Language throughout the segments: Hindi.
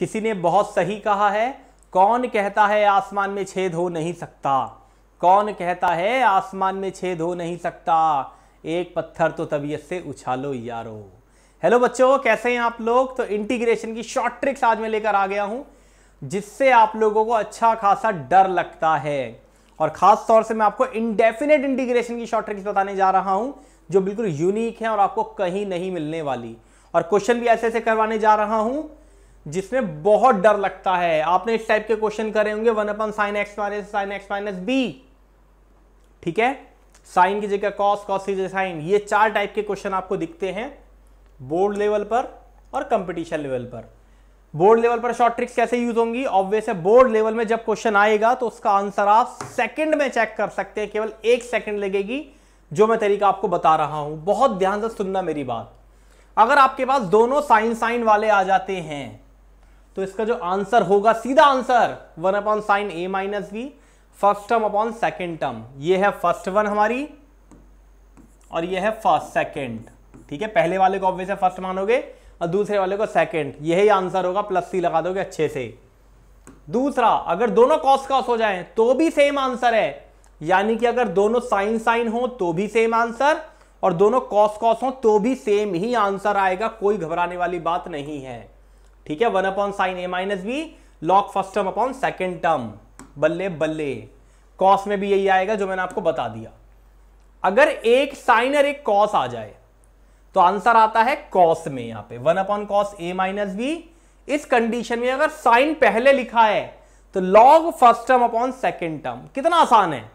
किसी ने बहुत सही कहा है कौन कहता है आसमान में छेद हो नहीं सकता कौन कहता है आसमान में छेद हो नहीं सकता एक पत्थर तो तबीयत से उछालो यारो हेलो बच्चों कैसे हैं आप लोग तो इंटीग्रेशन की शॉर्ट ट्रिक्स आज मैं लेकर आ गया हूं जिससे आप लोगों को अच्छा खासा डर लगता है और खास तौर से मैं आपको इनडेफिनेट इंटीग्रेशन की शॉर्ट ट्रिक्स बताने जा रहा हूं जो बिल्कुल यूनिक है और आपको कहीं नहीं मिलने वाली और क्वेश्चन भी ऐसे ऐसे करवाने जा रहा हूं जिसमें बहुत डर लगता है आपने इस टाइप के क्वेश्चन करे होंगे वन अपन sine X minus sine X minus B ठीक है साइन की जगह कॉस कॉस की जगह साइन ये चार टाइप के क्वेश्चन आपको दिखते हैं बोर्ड लेवल पर और कंपटीशन लेवल पर बोर्ड लेवल पर शॉर्ट ट्रिक्स कैसे यूज होंगी ऑब्वियस है बोर्ड लेवल में जब क्वेश्चन आएगा तो उसका आंसर आप सेकंड में चेक कर सकते हैं केवल एक सेकंड लगेगी जो मैं तरीका आपको बता रहा हूं बहुत ध्यान से सुनना मेरी बात अगर आपके पास दोनों साइन साइन वाले आ जाते हैं तो इसका जो आंसर होगा सीधा answer one upon sine A minus B first term upon second term ये है फर्स्ट वन हमारी और ये है फर्स्ट सेकेंड ठीक है पहले वाले को ऑब्वियस फर्स्ट मानोगे और दूसरे वाले को सेकेंड यही आंसर होगा प्लस सी लगा दोगे अच्छे से दूसरा अगर दोनों कॉस कॉस हो जाए तो भी सेम आंसर है यानी कि अगर दोनों साइन साइन हो तो भी सेम आंसर और दोनों कॉस कॉस हो तो भी सेम ही आंसर आएगा कोई घबराने वाली बात नहीं है ठीक है one upon sine A minus B log first term upon second term बल्ले बल्ले कॉस में भी यही आएगा जो मैंने आपको बता दिया अगर एक साइन और एक कॉस आ जाए तो आंसर आता है कॉस में यहां पे one upon cos A minus B इस कंडीशन में अगर साइन पहले लिखा है तो log first term upon second term कितना आसान है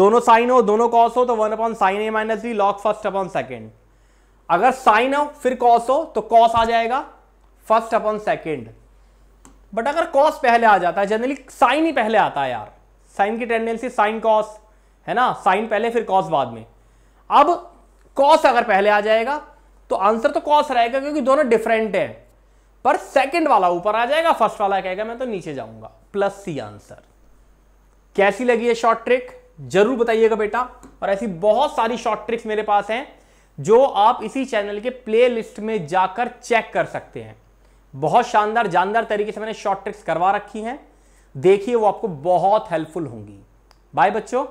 दोनों साइन हो दोनों कॉस हो तो one upon sine A minus B log first upon second अगर साइन हो फिर कॉस हो तो कॉस आ जाएगा फर्स्ट अपॉन सेकेंड बट अगर कॉस पहले आ जाता है जनरली साइन ही पहले आता है यार साइन की टेंडेंसी साइन कॉस है ना साइन पहले फिर कॉस बाद में अब कॉस अगर पहले आ जाएगा तो आंसर तो कॉस रहेगा क्योंकि दोनों डिफरेंट है पर सेकंड वाला ऊपर आ जाएगा फर्स्ट वाला कहेगा मैं तो नीचे जाऊंगा प्लस सी आंसर कैसी लगी है शॉर्ट ट्रिक जरूर बताइएगा बेटा और ऐसी बहुत सारी शॉर्ट ट्रिक्स मेरे पास हैं जो आप इसी चैनल के प्लेलिस्ट में जाकर चेक कर सकते हैं बहुत शानदार जानदार तरीके से मैंने शॉर्ट ट्रिक्स करवा रखी हैं देखिए वो आपको बहुत हेल्पफुल होंगी बाय बच्चों